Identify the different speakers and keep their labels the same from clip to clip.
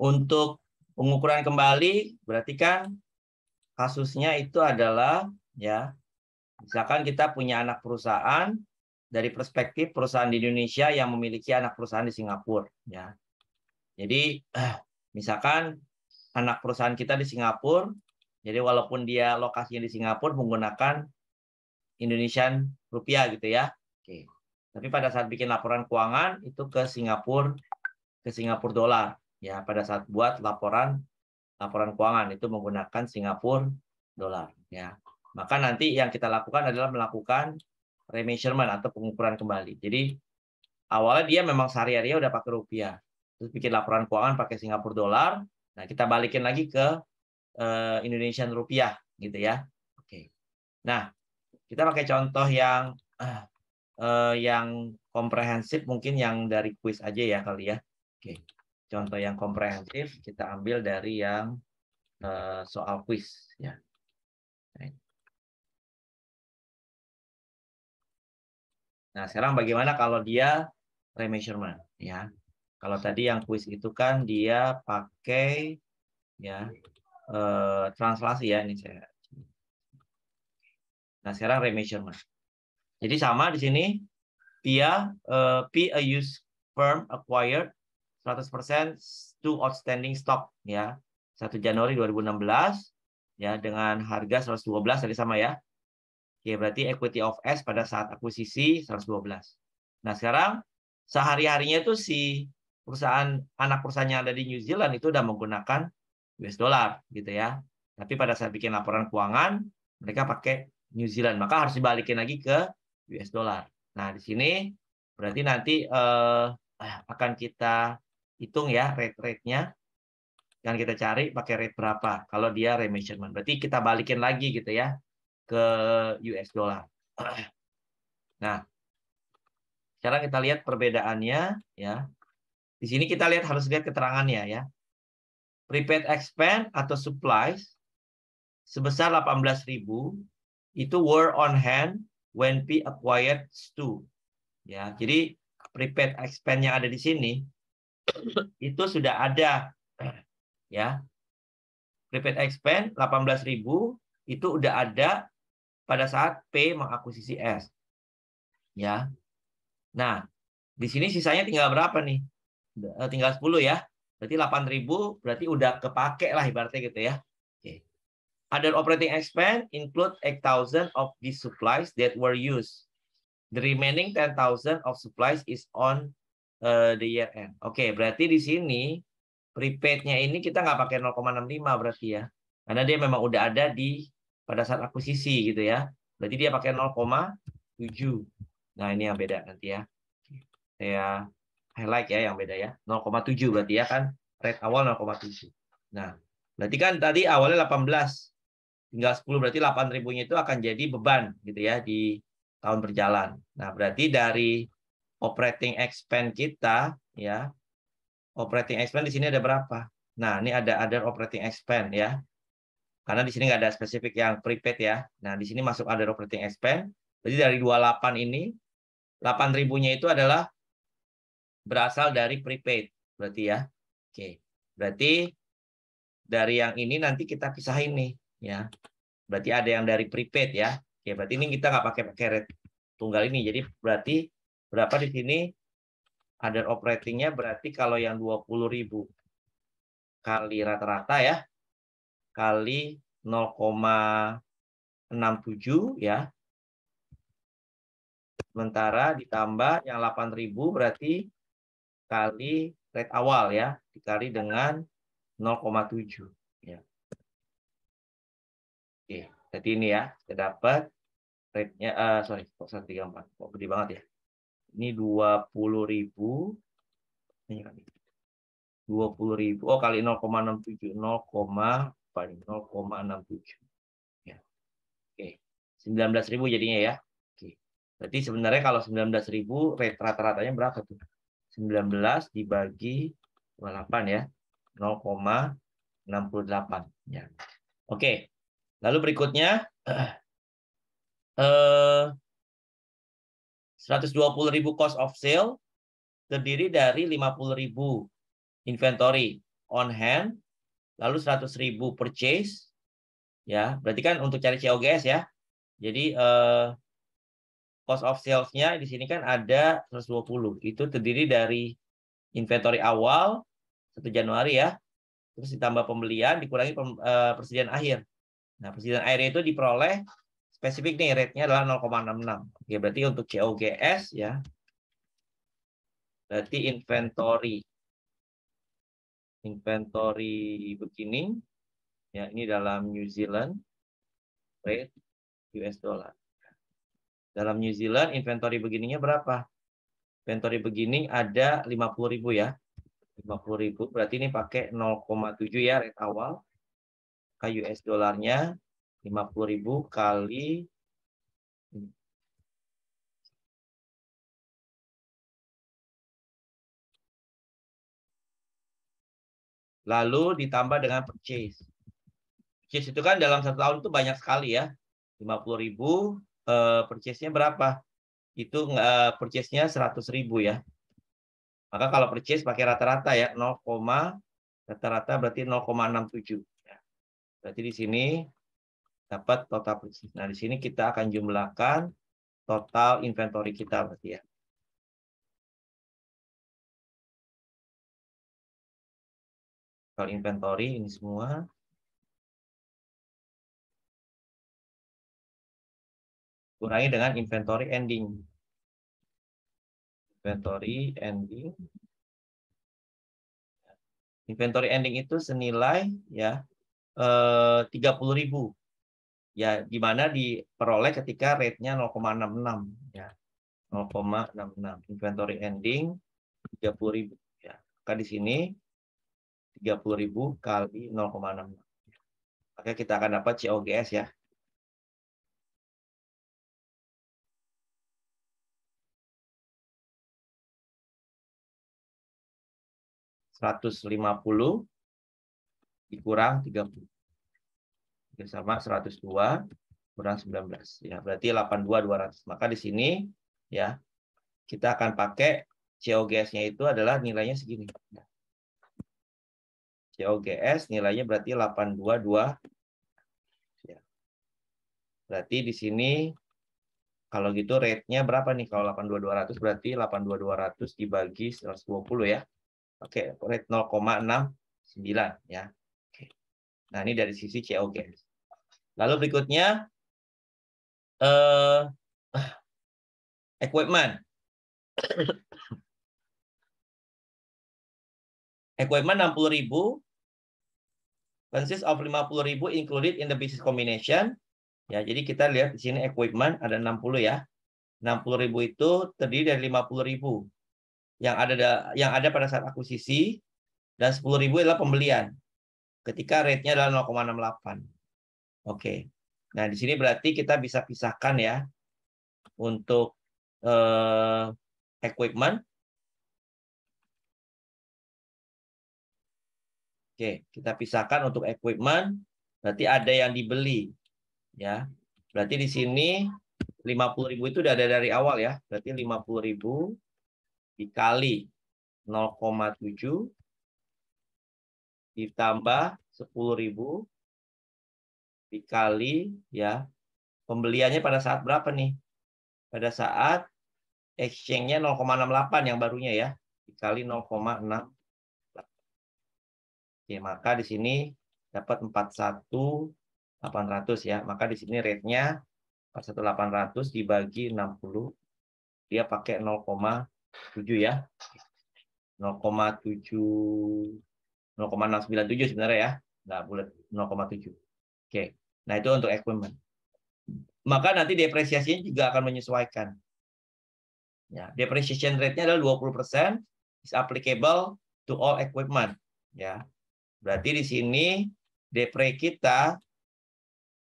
Speaker 1: Untuk pengukuran kembali berarti kan kasusnya itu adalah ya misalkan kita punya anak perusahaan dari perspektif perusahaan di Indonesia yang memiliki anak perusahaan di Singapura ya. Jadi eh, misalkan anak perusahaan kita di Singapura jadi walaupun dia lokasinya di Singapura menggunakan Indonesian rupiah gitu ya. Oke. Tapi pada saat bikin laporan keuangan itu ke Singapura ke Singapura dolar ya pada saat buat laporan laporan keuangan itu menggunakan Singapura dolar ya maka nanti yang kita lakukan adalah melakukan remeasurement atau pengukuran kembali jadi awalnya dia memang sehari-hari udah pakai rupiah terus bikin laporan keuangan pakai Singapura dolar nah kita balikin lagi ke eh, Indonesian rupiah gitu ya oke nah kita pakai contoh yang ah, eh, yang komprehensif mungkin yang dari kuis aja ya kali ya oke contoh yang komprehensif kita ambil dari yang uh, soal quiz ya. Nah, sekarang bagaimana kalau dia remeasurement ya. Kalau tadi yang quiz itu kan dia pakai ya uh, translasi ya ini saya. Nah, sekarang remeasurement. Jadi sama di sini pia uh, eh, P a use firm acquired 100% two outstanding stock ya. 1 Januari 2016 ya dengan harga 112 tadi sama ya. Oke, berarti equity of S pada saat akuisisi 112. Nah, sekarang sehari-harinya itu si perusahaan anak perusahaannya ada di New Zealand itu sudah menggunakan US dollar gitu ya. Tapi pada saat bikin laporan keuangan mereka pakai New Zealand, maka harus dibalikin lagi ke US dollar. Nah, di sini berarti nanti eh, akan kita hitung ya rate-rate-nya kita cari pakai rate berapa kalau dia remeasurement. Berarti kita balikin lagi gitu ya ke US dollar. Nah, sekarang kita lihat perbedaannya ya. Di sini kita lihat harus lihat keterangannya ya. Prepaid expense atau supplies sebesar 18.000 itu were on hand when P acquired Stu. Ya, jadi prepaid expense yang ada di sini itu sudah ada ya prepaid expense 18.000 itu udah ada pada saat P mengakuisisi S. Ya. Nah, di sini sisanya tinggal berapa nih? Eh, tinggal 10 ya. Berarti 8.000 berarti udah kepake lah ibaratnya gitu ya. ada operating expense include 8,000 of these supplies that were used. The remaining 10,000 of supplies is on the year end. Oke, okay, berarti di sini prepaid-nya ini kita nggak pakai 0,65 berarti ya. Karena dia memang udah ada di pada saat akuisisi gitu ya. Berarti dia pakai 0,7. Nah, ini yang beda nanti ya. Saya highlight ya yang beda ya. 0,7 berarti ya kan rate awal 0,7. Nah, berarti kan tadi awalnya 18 tinggal 10 berarti 8 ribunya itu akan jadi beban gitu ya di tahun berjalan. Nah, berarti dari operating expense kita ya. Operating expense di sini ada berapa? Nah, ini ada other operating expense ya. Karena di sini nggak ada spesifik yang prepaid ya. Nah, di sini masuk ada operating expense. Jadi dari 28 ini 8000 ribunya itu adalah berasal dari prepaid berarti ya. Oke. Berarti dari yang ini nanti kita pisahin nih ya. Berarti ada yang dari prepaid ya. Oke, berarti ini kita nggak pakai pakai tunggal ini. Jadi berarti Berapa di sini? ada operatingnya berarti kalau yang 20.000 kali rata-rata ya, kali 0,67 ya. Sementara ditambah yang 8.000 berarti kali rate awal ya, dikali dengan 0,7 ya. Oke, jadi ini ya, kita dapat rate-nya uh, sorry, kok 134. Kok gede banget ya? Ini dua puluh ribu. dua puluh ribu. Oh, kali nol koma paling 0,67. Ya. Oke. sembilan belas ribu jadinya ya. Oke. Berarti sebenarnya kalau sembilan belas ribu, rata-ratanya berapa tuh? 19 dibagi delapan ya. nol enam puluh delapan Ya. Oke. Lalu berikutnya. Eh, 120 ribu cost of sale terdiri dari 50 ribu inventory on hand, lalu 100 ribu purchase, ya berarti kan untuk cari COGS ya. Jadi eh, cost of sales-nya di sini kan ada 120. Itu terdiri dari inventory awal 1 Januari ya, terus ditambah pembelian dikurangi eh, persediaan akhir. Nah persediaan akhir itu diperoleh spesifik nih rate-nya adalah 0,66. Oke, berarti untuk COGS ya. Berarti inventory. Inventory begini. Ya, ini dalam New Zealand rate US dollar. Dalam New Zealand inventory begininya berapa? Inventory begini ada 50.000 ya. 50.000 berarti ini pakai 0,7 ya rate awal. Ke US dolarnya 50.000 kali Lalu ditambah dengan purchase. Purchase itu kan dalam satu tahun itu banyak sekali ya. 50.000 ribu, eh, purchase-nya berapa? Itu eh, purchase-nya 100.000 ya. Maka kalau purchase pakai rata-rata ya 0, rata-rata berarti 0,67. Berarti di sini dapat total purchase. Nah, di sini kita akan jumlahkan total inventory
Speaker 2: kita berarti ya. Total inventory ini semua. Kurangi dengan inventory ending. Inventory ending.
Speaker 1: Inventory ending itu senilai ya eh, 30.000 ya di mana diperoleh ketika rate-nya 0,66 ya. 0,66 inventory ending 30.000 ya. Maka di sini 30.000 kali 0,66. Maka kita akan dapat
Speaker 2: COGS ya. Seratus
Speaker 1: lima puluh dikurang tiga puluh. Oke, sama 102 kurang 19. Ya, berarti 82 200. Maka di sini ya kita akan pakai COGS-nya itu adalah nilainya segini. COGS nilainya berarti 822. Ya. Berarti di sini kalau gitu rate-nya berapa nih? Kalau 82200 berarti 82200 dibagi 120 ya. Oke, rate 0,69 ya. Oke. Nah, ini dari sisi COGS. Lalu berikutnya uh, equipment. equipment 60.000 consists of 50.000 included in the business combination. Ya, jadi kita lihat di sini equipment ada 60 ya. 60.000 itu terdiri dari 50.000 yang ada yang ada pada saat akuisisi dan 10.000 adalah pembelian. Ketika rate-nya adalah 0,68. Oke. Nah, di sini berarti kita bisa pisahkan ya untuk eh, equipment. Oke, kita pisahkan untuk equipment. Berarti ada yang dibeli. Ya. Berarti di sini ribu itu sudah ada dari awal ya. Berarti ribu dikali 0,7 ditambah ribu dikali ya pembeliannya pada saat berapa nih? Pada saat exchange-nya 0,68 yang barunya ya, dikali 0,6. Oke, maka di sini dapat 41.800 ya. Maka di sini rate-nya 41.800 dibagi 60 dia pakai 0,7 ya. 0,7 0,697 sebenarnya ya. Enggak bulat 0,7. Oke. Nah, itu untuk equipment. Maka nanti depresiasinya juga akan menyesuaikan. Ya, depreciation rate-nya adalah 20% is applicable to all equipment, ya. Berarti di sini depre kita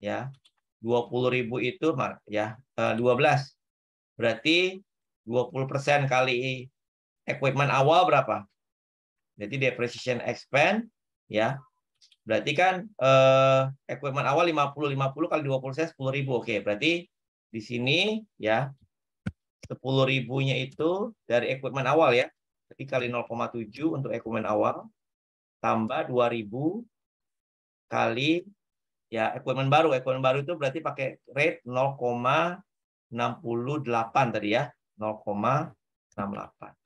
Speaker 1: ya 20.000 itu ya 12. Eh, berarti 20% kali equipment awal berapa? Jadi depreciation expense ya Berarti kan eh, equipment awal 50 50 kali 20 saya 10 ribu. Oke, berarti di sini ya 10 ribunya itu dari equipment awal ya. Berarti kali 0,7 untuk equipment awal tambah 2000 kali ya equipment baru. Equipment baru itu berarti pakai rate 0,68 tadi ya. 0,68.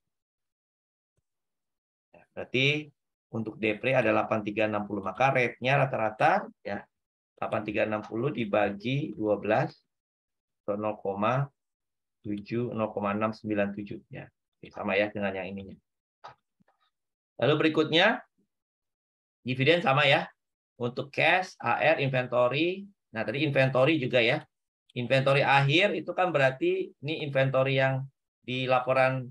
Speaker 1: Ya, berarti untuk depre ada 8360 maka rate-nya rata-rata ya 8360 dibagi 12 atau 0,7 0,697 ya sama ya dengan yang ininya lalu berikutnya dividen sama ya untuk cash AR inventory nah tadi inventory juga ya inventory akhir itu kan berarti ini inventory yang di laporan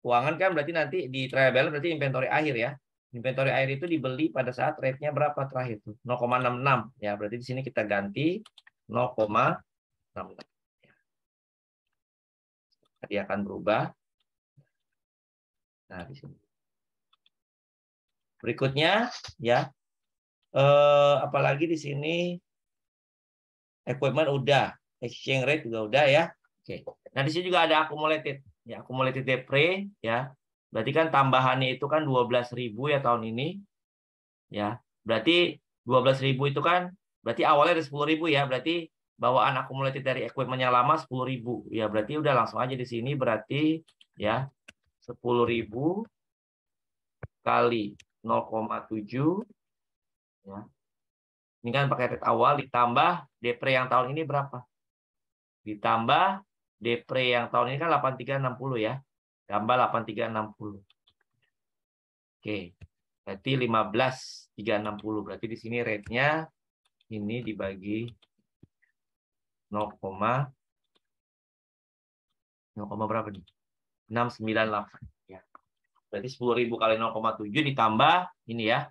Speaker 1: keuangan kan berarti nanti di trial balance berarti inventory akhir ya Inventory air itu dibeli pada saat rate-nya berapa terakhir itu 0,66 ya. Berarti di sini kita ganti 0,66. Ya. Dia akan berubah. Nah, di sini. Berikutnya ya. Eh, apalagi di sini equipment udah, exchange rate juga udah ya. Oke. Nah, di sini juga ada accumulated ya, accumulated depre ya. Berarti kan tambahannya itu kan 12.000 ya tahun ini. Ya. Berarti 12.000 itu kan berarti awalnya ada 10.000 ya. Berarti bawaan akumulatif dari equipment yang lama 10.000. Ya, berarti udah langsung aja di sini berarti ya 10.000 kali 0,7 ya. Ini kan pakai rate awal ditambah depre yang tahun ini berapa? Ditambah depre yang tahun ini kan 8360 ya. Gambar 8360. Oke. Berarti 15360. Berarti di sini rate-nya ini dibagi 0, 0, berapa nih? 698 ya. Berarti 10.000 kali 0,7 ditambah ini ya.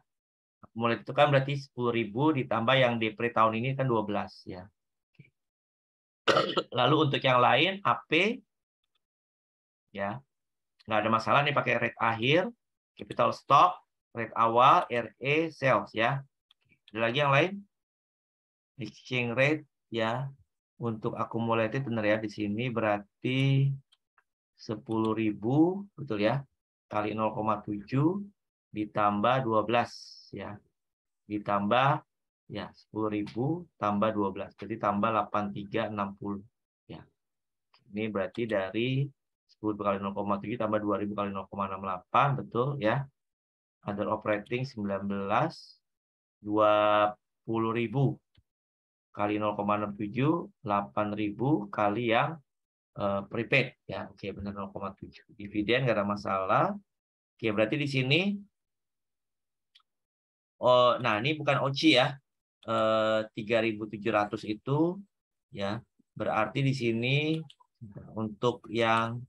Speaker 1: Mulai itu kan berarti 10.000 ditambah yang depre tahun ini kan 12 ya. Lalu untuk yang lain AP ya nggak ada masalah nih pakai rate akhir, capital stock, rate awal, RE sales ya. Ada lagi yang lain? Exchange rate ya untuk accumulated benar ya di sini berarti 10.000 betul ya kali 0,7 ditambah 12 ya. Ditambah ya 10.000 tambah 12 jadi tambah 8360 ya. Ini berarti dari kali 0,7 tambah 2000 kali 0,68 betul ya under operating 19 20.000 kali 0,67 8.000 kali yang uh, prepaid ya oke benar 0,7 dividen nggak ada masalah oke berarti di sini oh nah ini bukan oci ya eh, uh, 3.700 itu ya berarti di sini untuk yang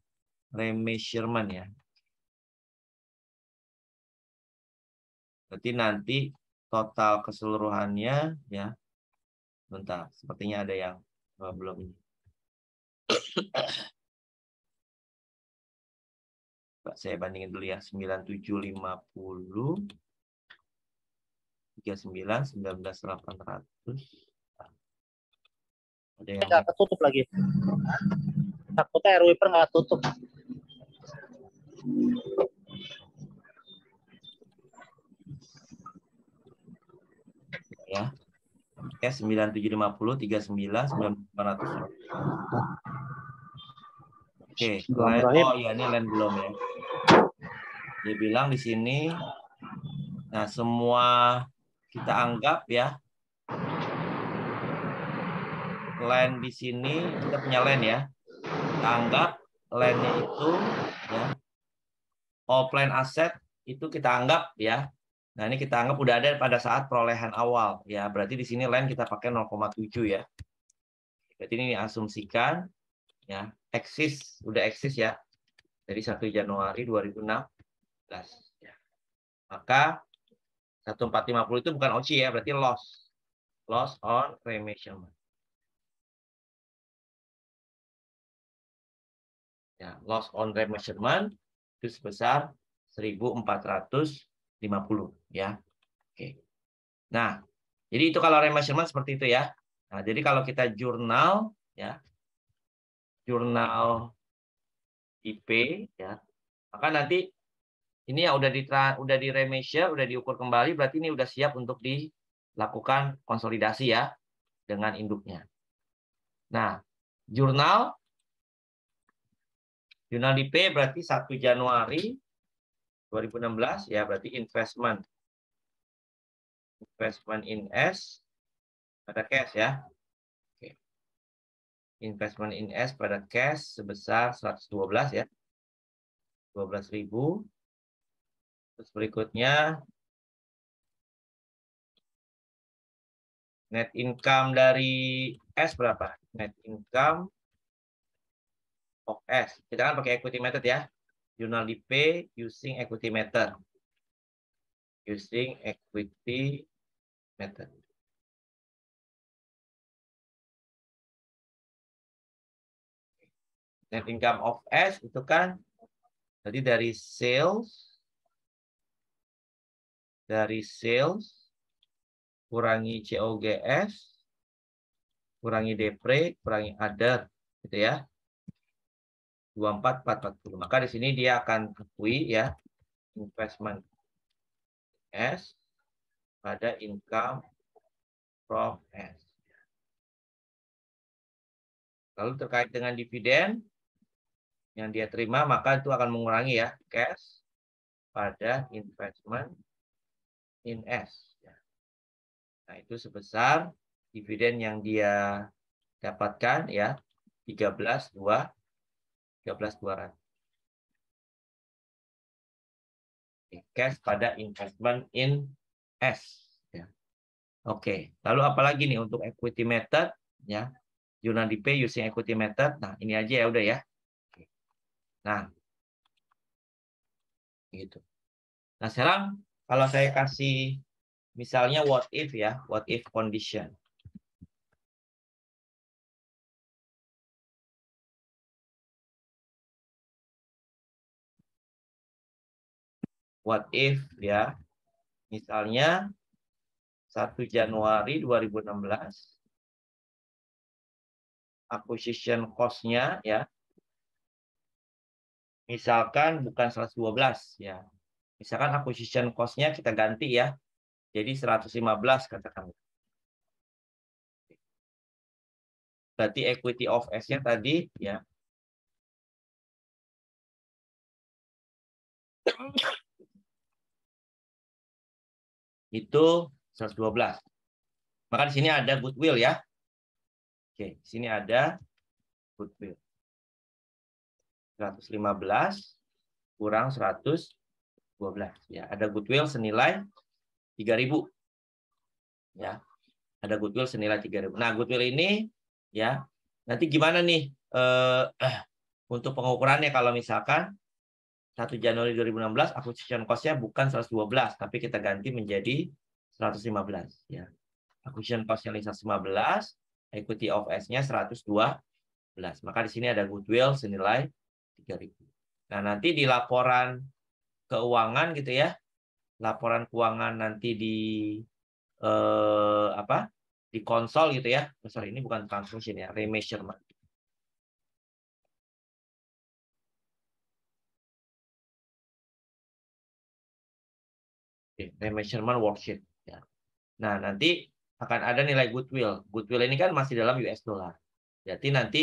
Speaker 1: remeasurement ya. Berarti nanti total keseluruhannya ya. Bentar, sepertinya ada yang oh, belum ini. saya bandingin dulu ya 9750 39 19800 ada yang nggak tutup lagi takutnya RW nggak tutup Ya. sembilan tujuh lima puluh tiga sembilan sembilan ratus. Oke, oh iya ini lain belum ya. Dia bilang di sini nah semua kita anggap ya line di sini kita punya line ya. Kita anggap line itu ya offline aset itu kita anggap ya. Nah, ini kita anggap udah ada pada saat perolehan awal ya. Berarti di sini line kita pakai 0,7 ya. Berarti ini asumsikan ya, eksis udah eksis ya. Dari 1 Januari 2016 ya. Maka 1450 itu bukan OC ya, berarti loss. Loss on remeasurement. Ya, loss on remeasurement itu sebesar 1450 ya. Oke. Nah, jadi itu kalau remeasurement seperti itu ya. Nah, jadi kalau kita jurnal ya jurnal IP ya. Maka nanti ini ya udah di udah di remeasure, udah diukur kembali berarti ini udah siap untuk dilakukan konsolidasi ya dengan induknya. Nah, jurnal Jurnal berarti 1 Januari 2016 ya berarti investment. Investment in S pada cash ya. Investment in S pada cash sebesar 112 ya. 12.000. Terus berikutnya
Speaker 2: net income
Speaker 1: dari S berapa? Net income OS. Oh, Kita kan pakai equity method ya. Jurnal P using equity method. Using equity method.
Speaker 2: Net income of
Speaker 1: S itu kan tadi dari sales dari sales kurangi COGS kurangi depre kurangi other gitu ya 24440. Maka di sini dia akan akui ya investment S pada income from S. Lalu terkait dengan dividen yang dia terima, maka itu akan mengurangi ya cash pada investment in S. Ya. Nah, itu sebesar dividen yang dia dapatkan ya 2
Speaker 2: 13.200. Cash pada investment
Speaker 1: in S. Ya. Oke, lalu apalagi nih untuk equity method ya. di P using equity method. Nah, ini aja ya udah ya. Nah, gitu. Nah, sekarang kalau saya kasih misalnya what if ya, what if condition.
Speaker 2: what if ya. Misalnya 1 Januari 2016
Speaker 1: acquisition cost-nya ya. Misalkan bukan 112 ya. Misalkan acquisition cost-nya kita ganti ya. Jadi 115 katakan.
Speaker 2: Berarti equity of S-nya tadi ya itu 112. Maka di sini ada goodwill ya.
Speaker 1: Oke, di sini ada goodwill. 115 kurang 112 ya. Ada goodwill senilai 3000. Ya. Ada goodwill senilai 3000. Nah, goodwill ini ya nanti gimana nih eh, eh, untuk pengukurannya kalau misalkan 1 Januari 2016 acquisition cost-nya bukan 112 tapi kita ganti menjadi 115 ya. Acquisition cost-nya 115, equity of S-nya 112. Maka di sini ada goodwill senilai 3000. Nah, nanti di laporan keuangan gitu ya. Laporan keuangan nanti di eh, apa? di konsol gitu ya. Oh, sorry, ini bukan transaction ya, remeasurement. Iya, measurement worksheet. Ya. Nah, nanti akan ada nilai goodwill. Goodwill ini kan masih dalam US dollar. Jadi nanti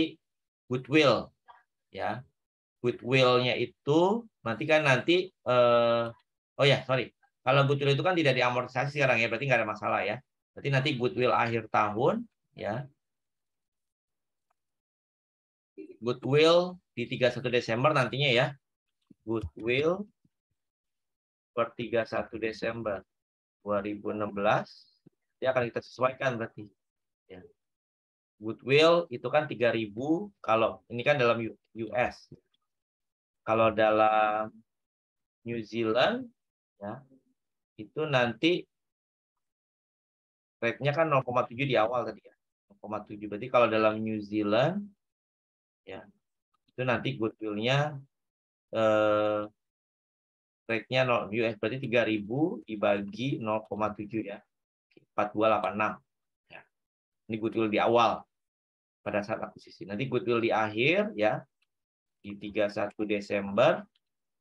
Speaker 1: goodwill ya. Goodwill-nya itu nanti kan nanti eh, oh ya, sorry. Kalau goodwill itu kan tidak diamortisasi sekarang ya, berarti nggak ada masalah ya. Berarti nanti goodwill akhir tahun ya. Goodwill di 31 Desember nantinya ya. Goodwill per 31 Desember 2016 ya akan kita sesuaikan berarti ya. goodwill itu kan 3000 kalau ini kan dalam US kalau dalam New Zealand ya itu nanti rate-nya kan 0,7 di awal tadi ya 0,7 berarti kalau dalam New Zealand ya itu nanti goodwill-nya eh, rate-nya 0 US berarti 3000 dibagi 0,7 ya. 4286 ya. Ini goodwill di awal pada saat akuisisi. Nanti goodwill di akhir ya di 31 Desember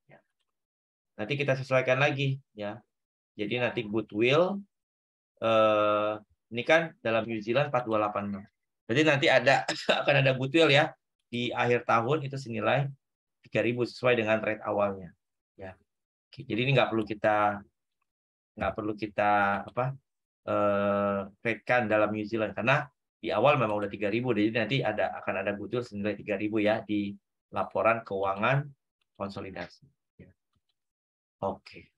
Speaker 1: ya. Nanti kita sesuaikan lagi ya. Jadi nanti goodwill eh, ini kan dalam New Zealand 4286. Jadi nanti ada akan ada goodwill ya di akhir tahun itu senilai 3000 sesuai dengan rate awalnya. Oke, jadi ini nggak perlu kita nggak perlu kita apa eh, dalam New Zealand karena di awal memang udah 3000 jadi nanti ada akan ada butuh senilai 3000 ya di laporan keuangan konsolidasi. Ya. Oke. Okay.